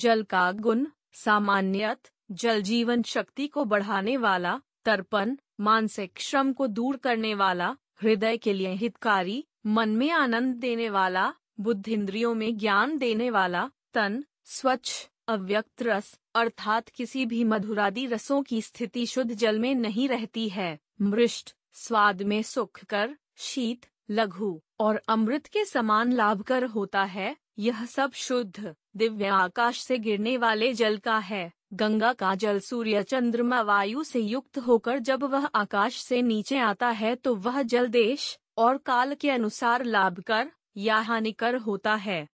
जल का गुण सामान्यत जल जीवन शक्ति को बढ़ाने वाला तर्पण मानसिक श्रम को दूर करने वाला हृदय के लिए हितकारी मन में आनंद देने वाला बुद्धिंद्रियों में ज्ञान देने वाला तन स्वच्छ अव्यक्त रस अर्थात किसी भी मधुरादि रसों की स्थिति शुद्ध जल में नहीं रहती है मृष्ट स्वाद में सुख कर शीत लघु और अमृत के समान लाभ कर होता है यह सब शुद्ध दिव्य आकाश से गिरने वाले जल का है गंगा का जल सूर्य चंद्रमा वायु से युक्त होकर जब वह आकाश से नीचे आता है तो वह जल देश और काल के अनुसार लाभ कर या हानिकर होता है